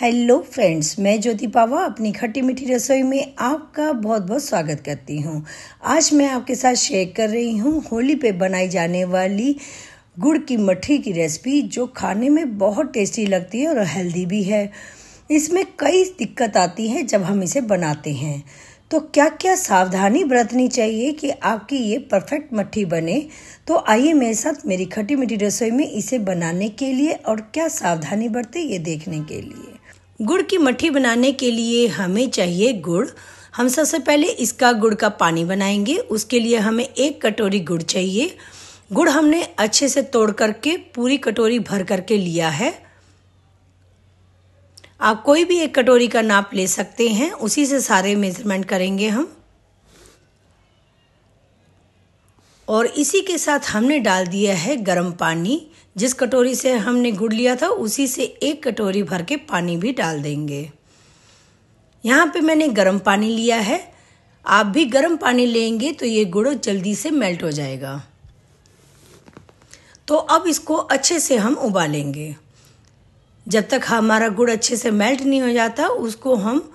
hello friends मैं ज्योति पावा अपनी खट्टी मीठी रसोई में आपका बहुत बहुत स्वागत करती हूँ आज मैं आपके साथ शेयर कर रही हूँ होली पे बनाई जाने वाली गुड़ की मट्ठी की रेसिपी जो खाने में बहुत टेस्टी लगती है और हेल्दी भी है इसमें कई दिक्कत आती है जब हम इसे बनाते हैं तो क्या क्या सावधानी बरतनी चाहिए कि आपकी ये परफेक्ट मट्ठी बने तो आइए मेरे साथ मेरी खट्टी मीठी रसोई में इसे बनाने के लिए और क्या सावधानी बरते ये देखने के लिए गुड़ की मट्ठी बनाने के लिए हमें चाहिए गुड़ हम सबसे पहले इसका गुड़ का पानी बनाएंगे उसके लिए हमें एक कटोरी गुड़ चाहिए गुड़ हमने अच्छे से तोड़ करके पूरी कटोरी भर करके लिया है आप कोई भी एक कटोरी का नाप ले सकते हैं उसी से सारे मेज़रमेंट करेंगे हम और इसी के साथ हमने डाल दिया है गर्म पानी जिस कटोरी से हमने गुड़ लिया था उसी से एक कटोरी भर के पानी भी डाल देंगे यहाँ पे मैंने गर्म पानी लिया है आप भी गर्म पानी लेंगे तो ये गुड़ जल्दी से मेल्ट हो जाएगा तो अब इसको अच्छे से हम उबालेंगे जब तक हमारा गुड़ अच्छे से मेल्ट नहीं हो जाता उसको हम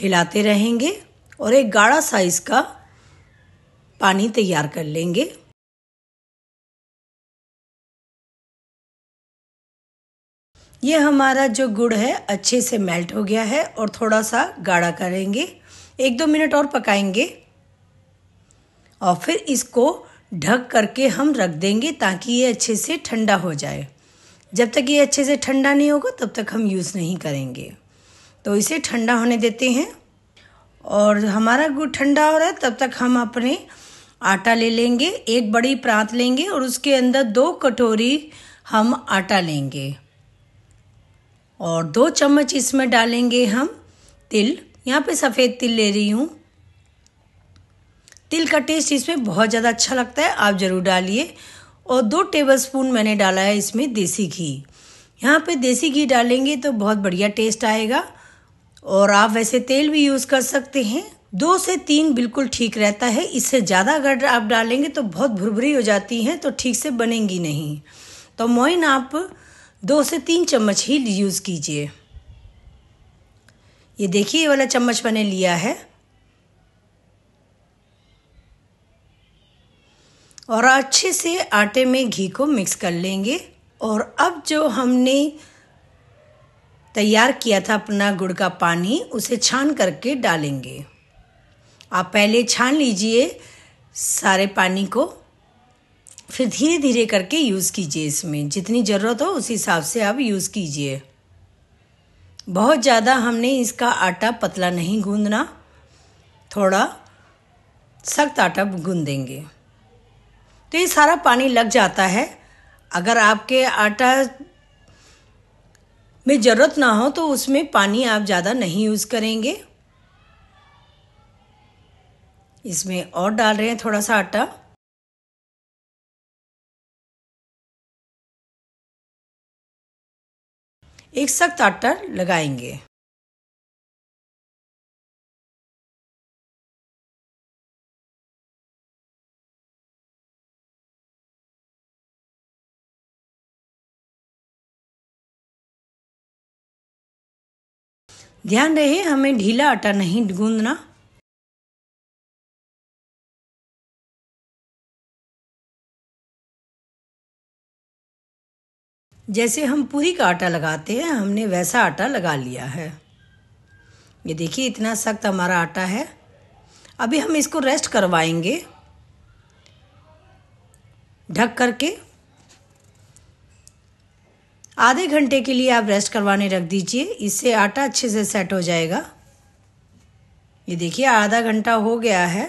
हिलाते रहेंगे और एक गाढ़ा साइज़ का पानी तैयार कर लेंगे ये हमारा जो गुड़ है अच्छे से मेल्ट हो गया है और थोड़ा सा गाढ़ा करेंगे एक दो मिनट और पकाएंगे और फिर इसको ढक करके हम रख देंगे ताकि ये अच्छे से ठंडा हो जाए जब तक ये अच्छे से ठंडा नहीं होगा तब तक हम यूज़ नहीं करेंगे तो इसे ठंडा होने देते हैं और हमारा गुड़ ठंडा हो रहा है तब तक हम अपने आटा ले लेंगे एक बड़ी प्रांत लेंगे और उसके अंदर दो कटोरी हम आटा लेंगे और दो चम्मच इसमें डालेंगे हम तिल यहाँ पे सफ़ेद तिल ले रही हूँ तिल का टेस्ट इसमें बहुत ज़्यादा अच्छा लगता है आप ज़रूर डालिए और दो टेबलस्पून मैंने डाला है इसमें देसी घी यहाँ पे देसी घी डालेंगे तो बहुत बढ़िया टेस्ट आएगा और आप वैसे तेल भी यूज़ कर सकते हैं दो से तीन बिल्कुल ठीक रहता है इससे ज़्यादा अगर आप डालेंगे तो बहुत भुरभुरी हो जाती हैं तो ठीक से बनेंगी नहीं तो मोइन आप दो से तीन चम्मच ही यूज़ कीजिए ये देखिए ये वाला चम्मच मैंने लिया है और अच्छे से आटे में घी को मिक्स कर लेंगे और अब जो हमने तैयार किया था अपना गुड़ का पानी उसे छान करके डालेंगे आप पहले छान लीजिए सारे पानी को फिर धीरे धीरे करके यूज़ कीजिए इसमें जितनी ज़रूरत हो उस हिसाब से आप यूज़ कीजिए बहुत ज़्यादा हमने इसका आटा पतला नहीं गूंदना थोड़ा सख्त आटा गूंदेंगे तो ये सारा पानी लग जाता है अगर आपके आटा में ज़रूरत ना हो तो उसमें पानी आप ज़्यादा नहीं यूज़ करेंगे इसमें और डाल रहे हैं थोड़ा सा आटा एक सख्त आटा लगाएंगे ध्यान रहे हमें ढीला आटा नहीं गूंदना जैसे हम पूरी का आटा लगाते हैं हमने वैसा आटा लगा लिया है ये देखिए इतना सख्त हमारा आटा है अभी हम इसको रेस्ट करवाएंगे ढक करके आधे घंटे के लिए आप रेस्ट करवाने रख दीजिए इससे आटा अच्छे से सेट हो जाएगा ये देखिए आधा घंटा हो गया है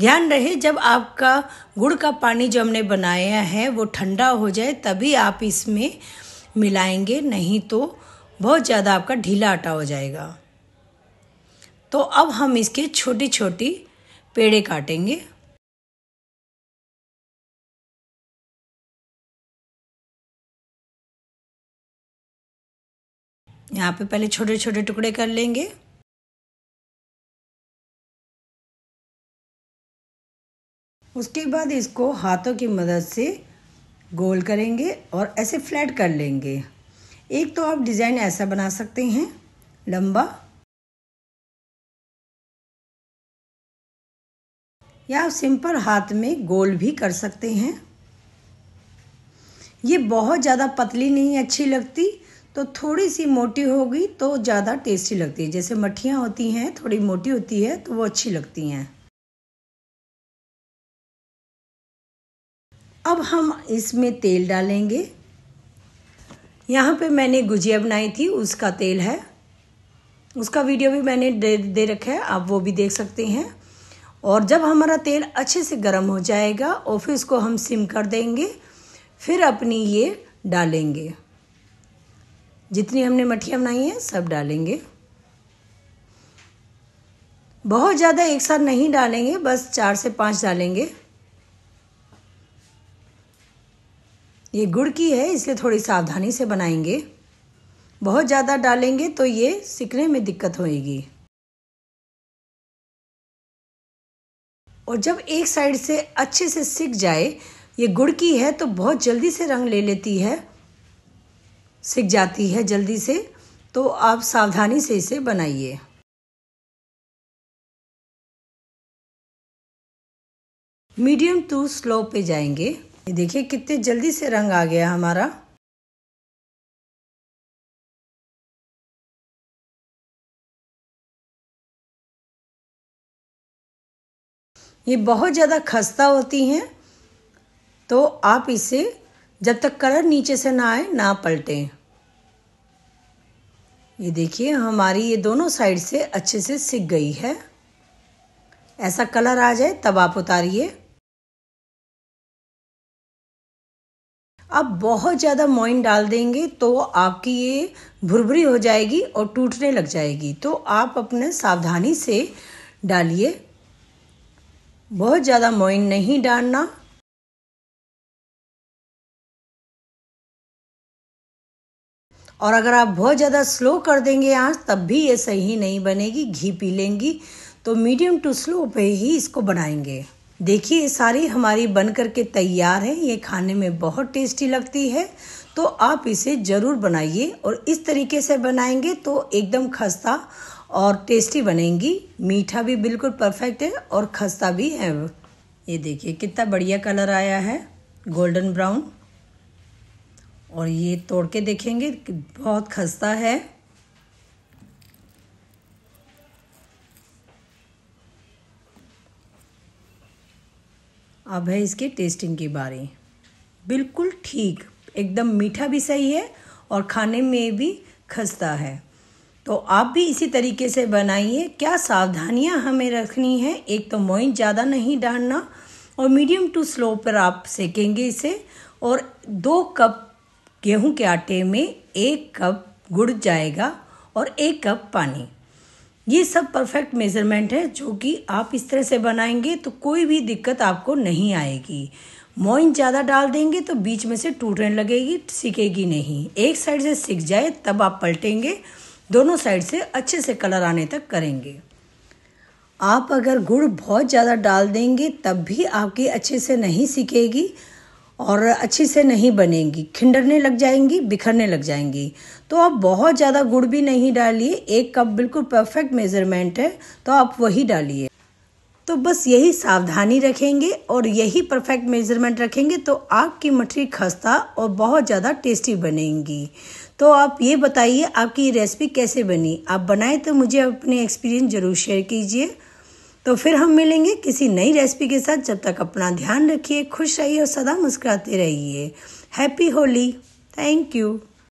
ध्यान रहे जब आपका गुड़ का पानी जो हमने बनाया है वो ठंडा हो जाए तभी आप इसमें मिलाएंगे नहीं तो बहुत ज़्यादा आपका ढीला आटा हो जाएगा तो अब हम इसके छोटी छोटी पेड़े काटेंगे यहाँ पे पहले छोटे छोटे टुकड़े कर लेंगे उसके बाद इसको हाथों की मदद से गोल करेंगे और ऐसे फ्लैट कर लेंगे एक तो आप डिज़ाइन ऐसा बना सकते हैं लंबा या आप सिंपल हाथ में गोल भी कर सकते हैं ये बहुत ज़्यादा पतली नहीं अच्छी लगती तो थोड़ी सी मोटी होगी तो ज़्यादा टेस्टी लगती है जैसे मठियाँ होती हैं थोड़ी मोटी होती है तो वो अच्छी लगती हैं अब हम इसमें तेल डालेंगे यहाँ पे मैंने गुजिया बनाई थी उसका तेल है उसका वीडियो भी मैंने दे दे रखा है आप वो भी देख सकते हैं और जब हमारा तेल अच्छे से गर्म हो जाएगा और फिर उसको हम सिम कर देंगे फिर अपनी ये डालेंगे जितनी हमने मठियाँ बनाई हैं सब डालेंगे बहुत ज़्यादा एक साथ नहीं डालेंगे बस चार से पाँच डालेंगे ये गुड़ की है इसलिए थोड़ी सावधानी से बनाएंगे बहुत ज़्यादा डालेंगे तो ये सिकने में दिक्कत होएगी और जब एक साइड से अच्छे से सिक जाए ये गुड़ की है तो बहुत जल्दी से रंग ले लेती है सिक जाती है जल्दी से तो आप सावधानी से इसे बनाइए मीडियम टू स्लो पे जाएंगे ये देखिए कितने जल्दी से रंग आ गया हमारा ये बहुत ज़्यादा खस्ता होती हैं तो आप इसे जब तक कलर नीचे से ना आए ना पलटें ये देखिए हमारी ये दोनों साइड से अच्छे से सिक गई है ऐसा कलर आ जाए तब आप उतारिए आप बहुत ज़्यादा मोइन डाल देंगे तो आपकी ये भुरभुरी हो जाएगी और टूटने लग जाएगी तो आप अपने सावधानी से डालिए बहुत ज़्यादा मोइन नहीं डालना और अगर आप बहुत ज़्यादा स्लो कर देंगे आँच तब भी ये सही नहीं बनेगी घी पी लेंगी तो मीडियम टू स्लो पे ही इसको बनाएंगे देखिए ये सारी हमारी बन कर के तैयार है ये खाने में बहुत टेस्टी लगती है तो आप इसे ज़रूर बनाइए और इस तरीके से बनाएंगे तो एकदम खस्ता और टेस्टी बनेंगी मीठा भी बिल्कुल परफेक्ट है और खस्ता भी है ये देखिए कितना बढ़िया कलर आया है गोल्डन ब्राउन और ये तोड़ के देखेंगे बहुत खस्ता है अब है इसके टेस्टिंग के बारे बिल्कुल ठीक एकदम मीठा भी सही है और खाने में भी खस्ता है तो आप भी इसी तरीके से बनाइए क्या सावधानियां हमें रखनी है एक तो मोइन ज़्यादा नहीं डालना और मीडियम टू स्लो पर आप सेकेंगे इसे और दो कप गेहूं के आटे में एक कप गुड़ जाएगा और एक कप पानी ये सब परफेक्ट मेज़रमेंट है जो कि आप इस तरह से बनाएंगे तो कोई भी दिक्कत आपको नहीं आएगी मोइन ज़्यादा डाल देंगे तो बीच में से टूटने लगेगी सीखेगी नहीं एक साइड से सीख जाए तब आप पलटेंगे दोनों साइड से अच्छे से कलर आने तक करेंगे आप अगर गुड़ बहुत ज़्यादा डाल देंगे तब भी आपकी अच्छे से नहीं सीखेगी और अच्छी से नहीं बनेगी खिंडरने लग जाएंगी बिखरने लग जाएंगी तो आप बहुत ज़्यादा गुड़ भी नहीं डालिए एक कप बिल्कुल परफेक्ट मेज़रमेंट है तो आप वही डालिए तो बस यही सावधानी रखेंगे और यही परफेक्ट मेज़रमेंट रखेंगे तो आपकी मठरी खस्ता और बहुत ज़्यादा टेस्टी बनेंगी तो आप ये बताइए आपकी रेसिपी कैसे बनी आप बनाए तो मुझे अपने एक्सपीरियंस ज़रूर शेयर कीजिए तो फिर हम मिलेंगे किसी नई रेसिपी के साथ जब तक अपना ध्यान रखिए खुश रहिए और सदा मुस्कुराते रहिए हैप्पी होली थैंक यू